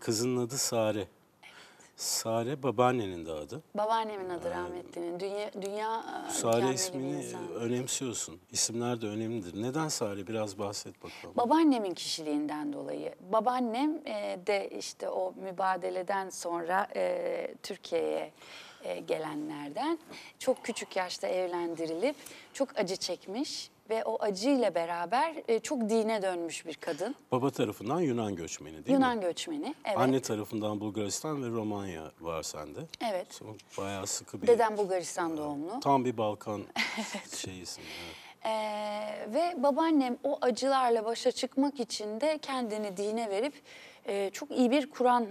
Kızının adı Sare. Sare babaannenin de adı. Babaannemin adı rahmetlinin. Dünya, dünya e, Sare ismini önemsiyorsun. İsimler de önemlidir. Neden Sare? Biraz bahset bakalım. Babaannemin kişiliğinden dolayı. Babaannem e, de işte o mübadeleden sonra e, Türkiye'ye e, gelenlerden çok küçük yaşta evlendirilip çok acı çekmiş ve o acıyla beraber e, çok dine dönmüş bir kadın. Baba tarafından Yunan göçmeni değil Yunan mi? Yunan göçmeni, evet. Anne tarafından Bulgaristan ve Romanya var sende. Evet. Son bayağı sıkı bir... Dedem Bulgaristan doğumlu. Tam bir Balkan evet. şeyisin. Evet. Ee, ve babaannem o acılarla başa çıkmak için de kendini dine verip e, çok iyi bir Kur'an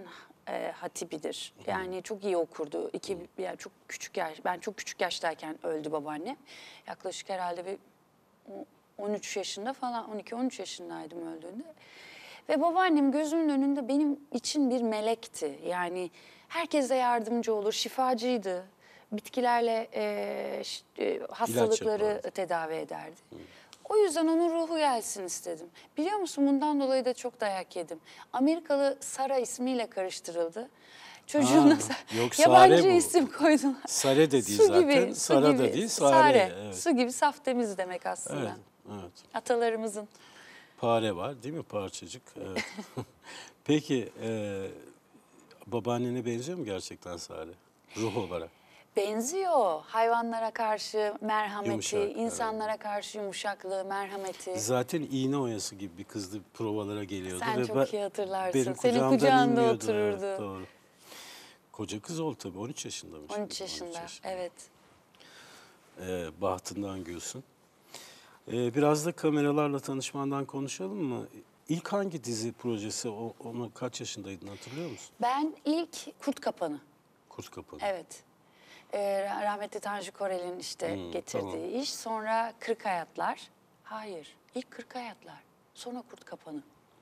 e, hatibidir. Yani çok iyi okurdu. İki, yani çok küçük yaş, ben çok küçük yaştayken öldü babaannem. Yaklaşık herhalde bir 13 yaşında falan 12-13 yaşındaydım öldüğünde. Ve babaannem gözümün önünde benim için bir melekti. Yani herkese yardımcı olur, şifacıydı. Bitkilerle e, e hastalıkları tedavi ederdi. Hı. O yüzden onun ruhu gelsin istedim. Biliyor musun bundan dolayı da çok dayak yedim. Amerikalı Sara ismiyle karıştırıldı. Çocuğuna ha, yok, yabancı isim koydular. Sare de değil su zaten. Gibi, Sara su gibi, da değil, sare. sare evet. Su gibi saf temiz demek aslında. Evet, evet. Atalarımızın. Pare var değil mi? Parçacık. Evet. Peki e, babaannene benziyor mu gerçekten Sare? Ruh olarak. Benziyor. Hayvanlara karşı merhameti, Yumuşak, insanlara evet. karşı yumuşaklığı, merhameti. Zaten iğne oyası gibi bir kızdı provalara geliyordu. Sen ve çok ben, iyi hatırlarsın. Benim Senin kucağında otururdu. Evet, doğru. Koca kız ol tabii 13 yaşında mı? 13 yaşında, 13 yaşında. evet. Ee, Bahtından Gülsün. Ee, biraz da kameralarla tanışmandan konuşalım mı? İlk hangi dizi projesi, o, onu kaç yaşındaydın hatırlıyor musun? Ben ilk Kurt Kapanı. Kurt Kapanı. Evet. Ee, rahmetli Tanju Korel'in işte hmm, getirdiği tamam. iş. Sonra Kırk Hayatlar. Hayır, ilk Kırk Hayatlar. Sonra Kurt Kapanı.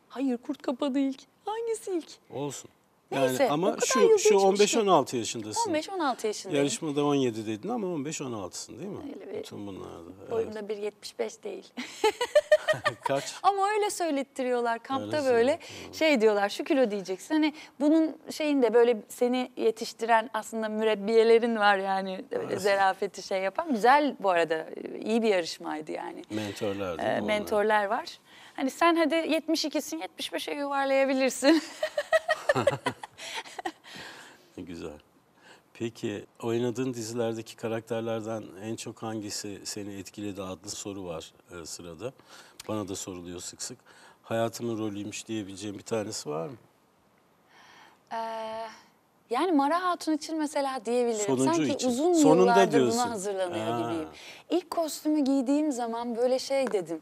Hayır, Kurt Kapanı ilk. Hangisi ilk? Olsun. Neyse, yani ama şu şu 15-16 şey yaşındasın. 15-16 yaşındayım. Yarışmada 17 dedin ama 15-16'sın değil mi? Öyle bir, Bütün bunlarda. Boyumda evet. 1.75 değil. Kaç? Ama öyle söylettiriyorlar kampta öyle böyle söylüyor. şey diyorlar şu kilo diyeceksin. Hani bunun şeyinde böyle seni yetiştiren aslında mürebbiyelerin var yani evet. zerafeti şey yapan. Güzel bu arada iyi bir yarışmaydı yani. Mentorlar değil ee, Mentorlar onlar? var. Hani sen hadi 72'sin 75'e yuvarlayabilirsin. Güzel. Peki oynadığın dizilerdeki karakterlerden en çok hangisi seni etkiledi adlı soru var e, sırada. Bana da soruluyor sık sık. Hayatımın rolüymüş diyebileceğim bir tanesi var mı? Ee, yani Mara Hatun için mesela diyebilirim. Sonuncu Sanki için. uzun Sonunda yıllardır diyorsun. buna hazırlanıyor ha. gibiyim. İlk kostümü giydiğim zaman böyle şey dedim.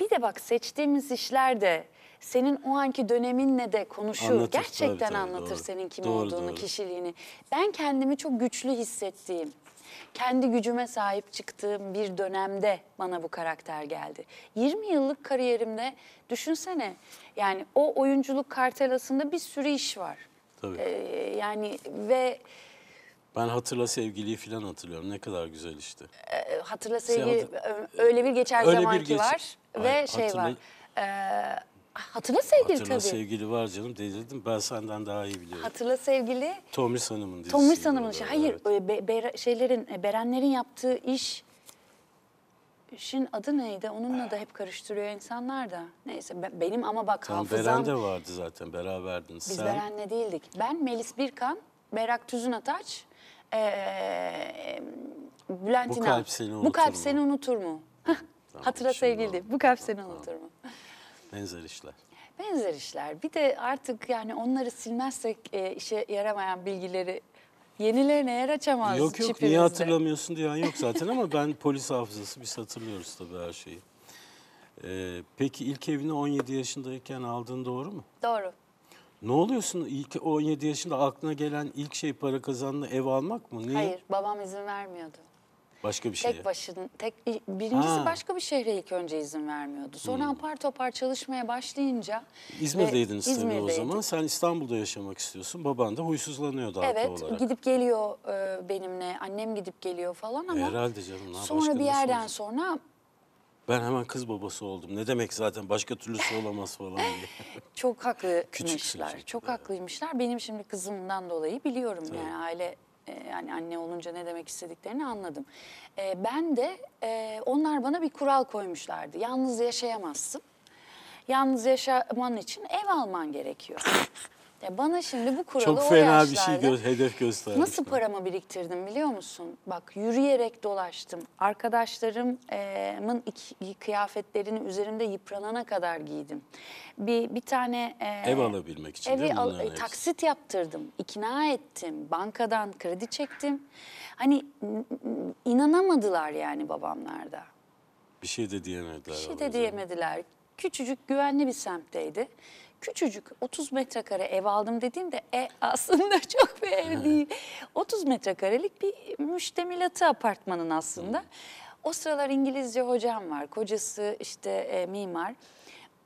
Bir de bak seçtiğimiz işler de senin o anki döneminle de konuşur. Anlatır, Gerçekten tabii, anlatır doğru. senin kim doğru, olduğunu, doğru. kişiliğini. Ben kendimi çok güçlü hissettiğim, kendi gücüme sahip çıktığım bir dönemde bana bu karakter geldi. 20 yıllık kariyerimde düşünsene yani o oyunculuk kartelasında bir sürü iş var. Tabii. Ee, yani ve ben Hatırla Sevgili'yi falan hatırlıyorum. Ne kadar güzel işte. E, hatırla Sevgili, hatır- öyle bir geçer Öyle bir geç- var ve Hayır, şey var. E, hatırla Sevgili Hatırla tabii. Sevgili var canım dedim. Ben senden daha iyi biliyorum. Hatırla Sevgili. Tomris Hanım'ın dizisi. Tomris Hanım'ın şey. Hayır, e, be- Bera- şeylerin, e, Berenlerin yaptığı iş işin adı neydi? Onunla da hep karıştırıyor insanlar da. Neyse be- benim ama bak Tam hafızam Beren de vardı zaten beraberdiniz. biz Sen Beren'le değildik. Ben Melis Birkan, Berak Tüzün Ataç, e, Bülent Bu İnan. kalp seni unutur Bu kalp mu? seni unutur mu? Tamam, Hatıra sevgili. Bu kalp seni Tamam. unutur mu? Benzer işler. Benzer işler. Bir de artık yani onları silmezsek e, işe yaramayan bilgileri yenilerine yer açamaz yok yok çipimizde. niye hatırlamıyorsun diyen yok zaten ama ben polis hafızası biz hatırlıyoruz tabii her şeyi. Ee, peki ilk evini 17 yaşındayken aldın doğru mu? Doğru. Ne oluyorsun ilk 17 yaşında aklına gelen ilk şey para kazandı ev almak mı? Niye? Hayır babam izin vermiyordu. Başka bir şey. Tek başın, tek birincisi ha. başka bir şehre ilk önce izin vermiyordu. Sonra hmm. apar topar çalışmaya başlayınca İzmir'deydiniz e, tabii o zaman. Sen İstanbul'da yaşamak istiyorsun. Baban da huysuzlanıyor daha Evet, olarak. gidip geliyor e, benimle. Annem gidip geliyor falan ama e, Herhalde canım. Sonra bir yerden olacak? sonra ben hemen kız babası oldum. Ne demek zaten başka türlüsü olamaz falan diye. Çok haklıymışlar. Çok haklıymışlar. Benim şimdi kızımdan dolayı biliyorum Tabii. yani aile e, yani anne olunca ne demek istediklerini anladım. E, ben de e, onlar bana bir kural koymuşlardı. Yalnız yaşayamazsın. Yalnız yaşaman için ev alman gerekiyor. Ya bana şimdi bu kuralı Çok fena o yaşlarda, bir şey göz, hedef gösterdi. Nasıl paramı biriktirdim biliyor musun? Bak yürüyerek dolaştım. Arkadaşlarımın iki, kıyafetlerini üzerimde yıpranana kadar giydim. Bir bir tane e, ev alabilmek için evi değil mi? Al, e, taksit yaptırdım. ikna ettim. Bankadan kredi çektim. Hani inanamadılar yani babamlarda. Bir şey de diyemediler. Bir şey de diyemediler. Küçücük güvenli bir semtteydi küçücük 30 metrekare ev aldım dediğimde e, aslında çok bir ev değil. 30 metrekarelik bir müştemilatı apartmanın aslında. O sıralar İngilizce hocam var. Kocası işte e, mimar.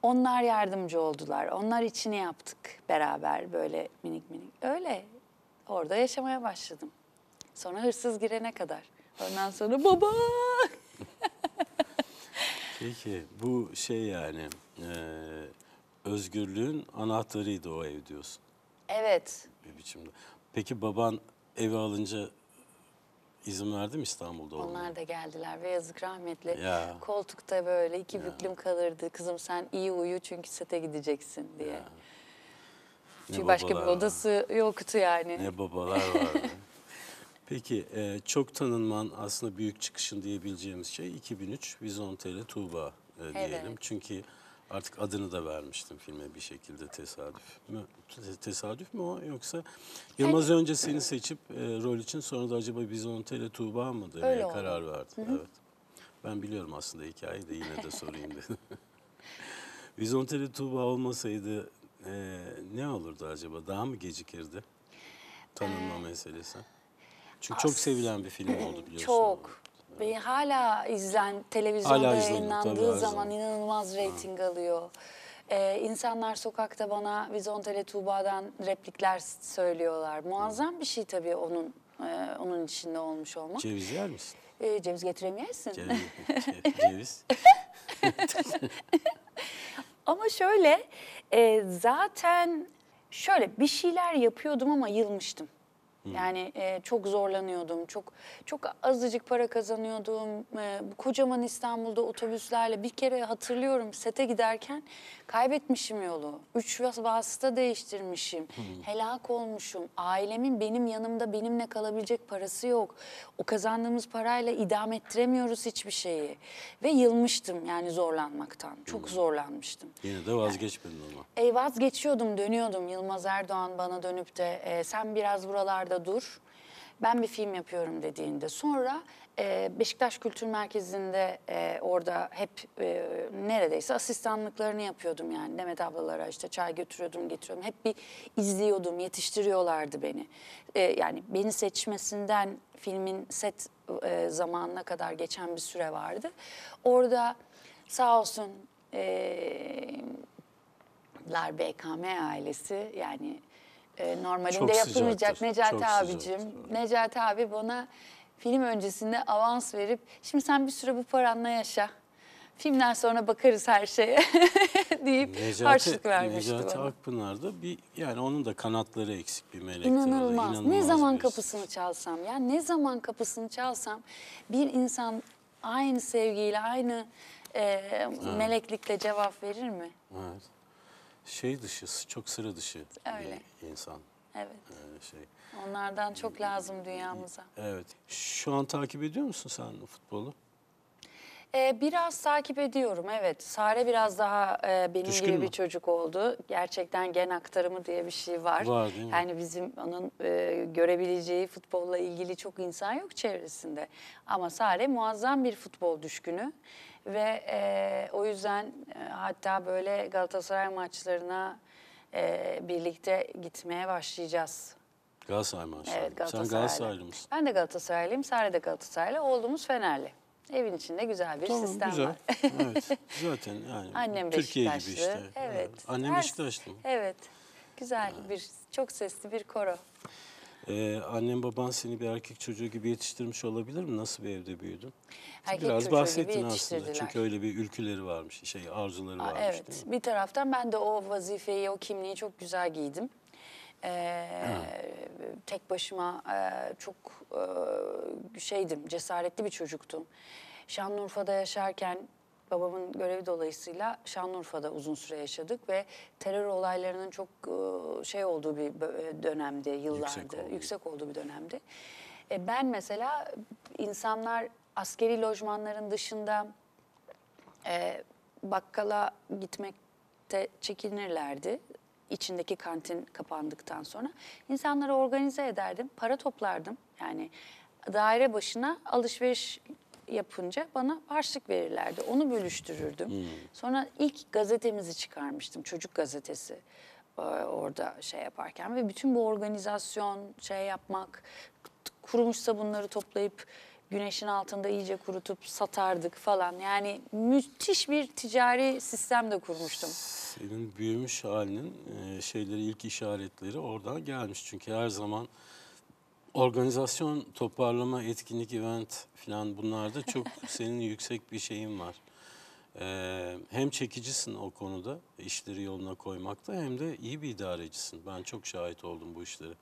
Onlar yardımcı oldular. Onlar içini yaptık beraber böyle minik minik. Öyle orada yaşamaya başladım. Sonra hırsız girene kadar. Ondan sonra baba. Peki bu şey yani... E özgürlüğün anahtarıydı o ev diyorsun Evet. bir biçimde. Peki baban evi alınca izin verdi mi İstanbul'da olmaya? Onlar da geldiler ve yazık rahmetli. Ya. Koltukta böyle iki büklüm kalırdı. Kızım sen iyi uyu çünkü sete gideceksin diye. Ne Çünkü başka bir babalar var. odası yoktu yani. Ne babalar vardı. Peki e, çok tanınman aslında büyük çıkışın diyebileceğimiz şey 2003 Vizontel'e Tuğba e, diyelim. Çünkü Artık adını da vermiştim filme bir şekilde tesadüf mü? Tesadüf mü o yoksa Yılmaz Her... önce seni seçip e, rol için sonra da acaba Bizonte ile Tuğba mı demeye Öyle karar oldu. Evet. Ben biliyorum aslında hikayeyi de yine de sorayım dedim. Bizonte ile Tuğba olmasaydı e, ne olurdu acaba? Daha mı gecikirdi? Tanınma ee, meselesi. Çünkü As... çok sevilen bir film oldu biliyorsun. Çok. Bey hala izlen televizyonda Hala izleniyor, yayınlandığı her zaman zaman. inanılmaz reyting alıyor. Ee, insanlar sokakta bana Vizontele Tuğba'dan replikler söylüyorlar. Muazzam bir şey tabii onun e, onun içinde olmuş olmak. Ceviz yer misin? Ee, ceviz getiremeyesin. Ceviz. ceviz. Ama şöyle e, zaten şöyle bir şeyler yapıyordum ama yılmıştım. Hmm. Yani e, çok zorlanıyordum. Çok çok azıcık para kazanıyordum. E, kocaman İstanbul'da otobüslerle bir kere hatırlıyorum sete giderken kaybetmişim yolu. Üç vasıta değiştirmişim. Hmm. Helak olmuşum. Ailemin benim yanımda benimle kalabilecek parası yok. O kazandığımız parayla idam ettiremiyoruz hiçbir şeyi. Ve yılmıştım yani zorlanmaktan. Çok hmm. zorlanmıştım. Yine de vazgeçmedin yani, ama. E, vazgeçiyordum, dönüyordum. Yılmaz Erdoğan bana dönüp de e, sen biraz buralarda kenarda dur. Ben bir film yapıyorum dediğinde sonra e, Beşiktaş Kültür Merkezi'nde e, orada hep e, neredeyse asistanlıklarını yapıyordum yani Demet ablalara işte çay götürüyordum getiriyordum hep bir izliyordum yetiştiriyorlardı beni e, yani beni seçmesinden filmin set e, zamanına kadar geçen bir süre vardı orada sağ olsun e, Lar BKM ailesi yani e, normalinde çok yapılmayacak Necati çok abicim. Sıcaktır. Necati abi bana film öncesinde avans verip şimdi sen bir süre bu paranla yaşa. Filmden sonra bakarız her şeye deyip Necati, harçlık vermişti Necati bana. Akpınar'da bir yani onun da kanatları eksik bir melek. İnanılmaz. inanılmaz. Ne zaman birisi. kapısını çalsam ya ne zaman kapısını çalsam bir insan aynı sevgiyle aynı e, meleklikle cevap verir mi? Evet şey dışı, çok sıra dışı Öyle. bir insan. Evet. Ee, şey. Onlardan çok lazım ee, dünyamıza. Evet. Şu an takip ediyor musun sen futbolu? Ee, biraz takip ediyorum evet. Sare biraz daha e, benim Düşkün gibi mü? bir çocuk oldu. Gerçekten gen aktarımı diye bir şey var. Var, değil mi? Yani bizim onun e, görebileceği futbolla ilgili çok insan yok çevresinde. Ama Sare muazzam bir futbol düşkünü. Ve e, o yüzden e, hatta böyle Galatasaray maçlarına e, birlikte gitmeye başlayacağız. Galatasaray maçları. Evet Sen Galatasaraylı mısın? Ben de Galatasaraylıyım, Sare de Galatasaraylı, oğlumuz Fenerli. Evin içinde güzel bir tamam, sistem güzel. var. evet. Zaten yani Annem Türkiye gibi işte. Evet. Annem Her, Beşiktaşlı. Evet. Güzel yani. bir, çok sesli bir koro. Ee, annem baban seni bir erkek çocuğu gibi yetiştirmiş olabilir mi? Nasıl bir evde büyüdün? Erkek Biraz bahsettin aslında. Çünkü öyle bir ülküleri varmış, şey arzuları Aa, varmış. Evet. Bir taraftan ben de o vazifeyi, o kimliği çok güzel giydim. Ee, tek başıma e, çok e, şeydim, cesaretli bir çocuktum. Şanlıurfa'da yaşarken babamın görevi dolayısıyla Şanlıurfa'da uzun süre yaşadık ve terör olaylarının çok e, şey olduğu bir e, dönemde, yıllardı. Yüksek, oldu. yüksek olduğu bir dönemde. ben mesela insanlar askeri lojmanların dışında bakkala gitmekte çekinirlerdi içindeki kantin kapandıktan sonra insanları organize ederdim, para toplardım. Yani daire başına alışveriş yapınca bana harçlık verirlerdi. Onu bölüştürürdüm. Hmm. Sonra ilk gazetemizi çıkarmıştım. Çocuk gazetesi e, orada şey yaparken ve bütün bu organizasyon, şey yapmak, kurumuşsa bunları toplayıp güneşin altında iyice kurutup satardık falan. Yani müthiş bir ticari sistem de kurmuştum. Senin büyümüş halinin e, şeyleri ilk işaretleri oradan gelmiş. Çünkü her zaman organizasyon, toparlama, etkinlik, event falan bunlarda çok senin yüksek bir şeyin var. Ee, hem çekicisin o konuda işleri yoluna koymakta hem de iyi bir idarecisin. Ben çok şahit oldum bu işlere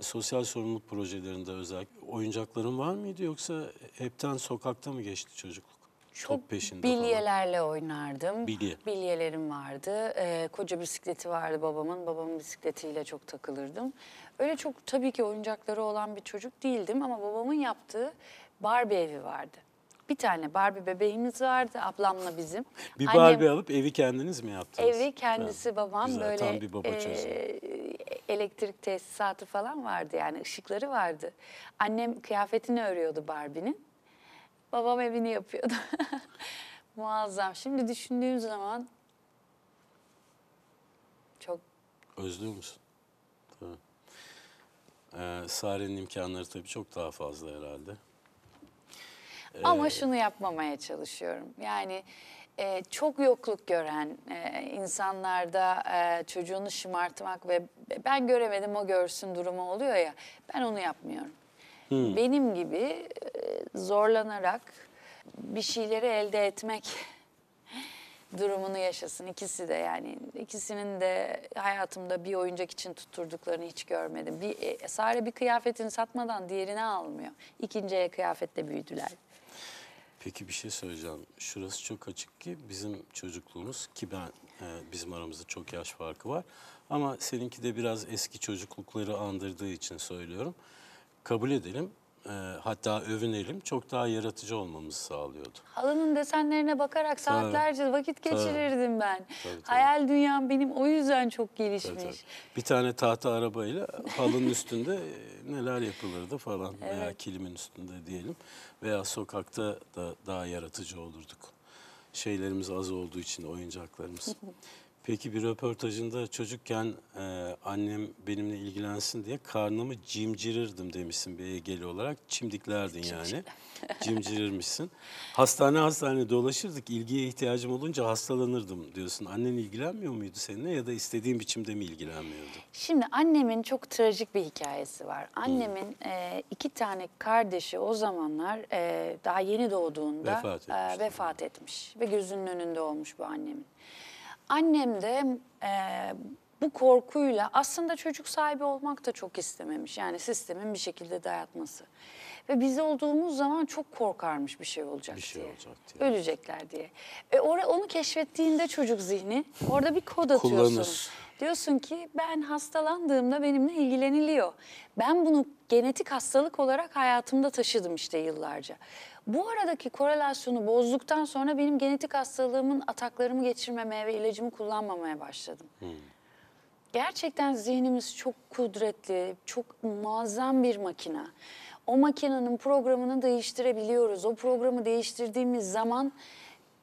sosyal sorumluluk projelerinde özellikle oyuncakların var mıydı yoksa hepten sokakta mı geçti çocukluk? Çok Top peşinde Bilyelerle falan. oynardım. Bilye. Bilyelerim vardı. Ee, koca bisikleti vardı babamın. Babamın bisikletiyle çok takılırdım. Öyle çok tabii ki oyuncakları olan bir çocuk değildim ama babamın yaptığı Barbie evi vardı. Bir tane Barbie bebeğimiz vardı ablamla bizim. Bir Annem, Barbie alıp evi kendiniz mi yaptınız? Evi kendisi yani, babam güzel, böyle tam bir baba e, elektrik tesisatı falan vardı yani ışıkları vardı. Annem kıyafetini örüyordu Barbie'nin. Babam evini yapıyordu. Muazzam. Şimdi düşündüğüm zaman çok... Özlüyor musun? Tabii. Ee, Sare'nin imkanları tabii çok daha fazla herhalde. Ama ee, şunu yapmamaya çalışıyorum. Yani e, çok yokluk gören e, insanlarda e, çocuğunu şımartmak ve ben göremedim o görsün durumu oluyor ya ben onu yapmıyorum. Hmm. Benim gibi e, zorlanarak bir şeyleri elde etmek durumunu yaşasın. ikisi de yani ikisinin de hayatımda bir oyuncak için tutturduklarını hiç görmedim. Bir, e, Sare bir kıyafetini satmadan diğerini almıyor. İkinci kıyafetle büyüdüler. Peki bir şey söyleyeceğim. Şurası çok açık ki bizim çocukluğumuz ki ben e, bizim aramızda çok yaş farkı var. Ama seninki de biraz eski çocuklukları andırdığı için söylüyorum. Kabul edelim e, hatta övünelim çok daha yaratıcı olmamızı sağlıyordu. Halının desenlerine bakarak saatlerce tabii. vakit geçirirdim tabii. ben. Tabii, tabii. Hayal dünyam benim o yüzden çok gelişmiş. Tabii, tabii. Bir tane tahta arabayla halının üstünde e, neler yapılırdı falan evet. veya kilimin üstünde diyelim veya sokakta da daha yaratıcı olurduk. Şeylerimiz az olduğu için oyuncaklarımız. Peki bir röportajında çocukken e, annem benimle ilgilensin diye karnımı cimcirirdim demişsin bir Egeli olarak. Çimdiklerdin yani. Cimcirirmişsin. Hastane hastane dolaşırdık. İlgiye ihtiyacım olunca hastalanırdım diyorsun. Annen ilgilenmiyor muydu seninle ya da istediğin biçimde mi ilgilenmiyordu? Şimdi annemin çok trajik bir hikayesi var. Annemin hmm. e, iki tane kardeşi o zamanlar e, daha yeni doğduğunda vefat e, vefat etmiş. Ve gözünün önünde olmuş bu annemin. Annem de e, bu korkuyla aslında çocuk sahibi olmak da çok istememiş. Yani sistemin bir şekilde dayatması. Ve biz olduğumuz zaman çok korkarmış bir şey olacak bir şey diye. Olacak diye. Ölecekler diye. E or onu keşfettiğinde çocuk zihni orada bir kod atıyorsun. Kullanır. Diyorsun ki ben hastalandığımda benimle ilgileniliyor. Ben bunu genetik hastalık olarak hayatımda taşıdım işte yıllarca. Bu aradaki korelasyonu bozduktan sonra benim genetik hastalığımın ataklarımı geçirmemeye ve ilacımı kullanmamaya başladım. Hmm. Gerçekten zihnimiz çok kudretli, çok muazzam bir makine. O makinenin programını değiştirebiliyoruz. O programı değiştirdiğimiz zaman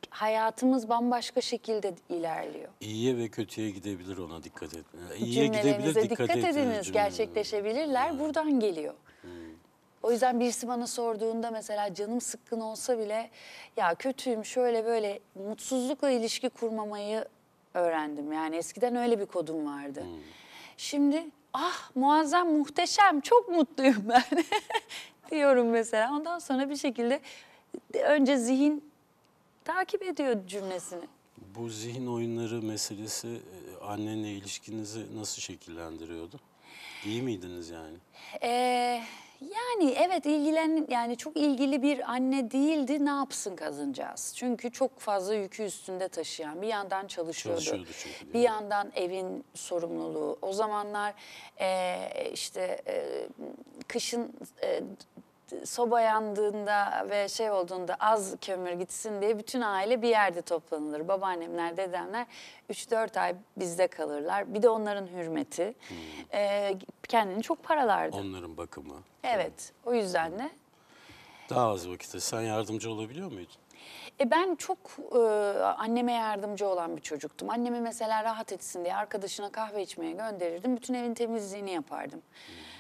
hayatımız bambaşka şekilde ilerliyor. İyiye ve kötüye gidebilir ona dikkat et. İyiye gidebilir dikkat, dikkat ediniz. Edin. Gerçekleşebilirler. Ha. Buradan geliyor. O yüzden birisi bana sorduğunda mesela canım sıkkın olsa bile ya kötüyüm şöyle böyle mutsuzlukla ilişki kurmamayı öğrendim. Yani eskiden öyle bir kodum vardı. Hmm. Şimdi ah muazzam muhteşem çok mutluyum ben diyorum mesela. Ondan sonra bir şekilde önce zihin takip ediyor cümlesini. Bu zihin oyunları meselesi e, annenle ilişkinizi nasıl şekillendiriyordu? İyi miydiniz yani? Eee... Yani evet ilgilen yani çok ilgili bir anne değildi ne yapsın kadıncağız. Çünkü çok fazla yükü üstünde taşıyan bir yandan çalışıyordu. çalışıyordu çünkü, bir yandan evin sorumluluğu. O zamanlar e, işte e, kışın e, soba yandığında ve şey olduğunda az kömür gitsin diye bütün aile bir yerde toplanılır. Babaannemler, dedemler 3-4 ay bizde kalırlar. Bir de onların hürmeti. Hmm. Ee, kendini çok paralardı. Onların bakımı. Evet. O yüzden de. Daha az vakitte. Sen yardımcı olabiliyor muydun? E ben çok e, anneme yardımcı olan bir çocuktum. Annemi mesela rahat etsin diye arkadaşına kahve içmeye gönderirdim. Bütün evin temizliğini yapardım. Hmm.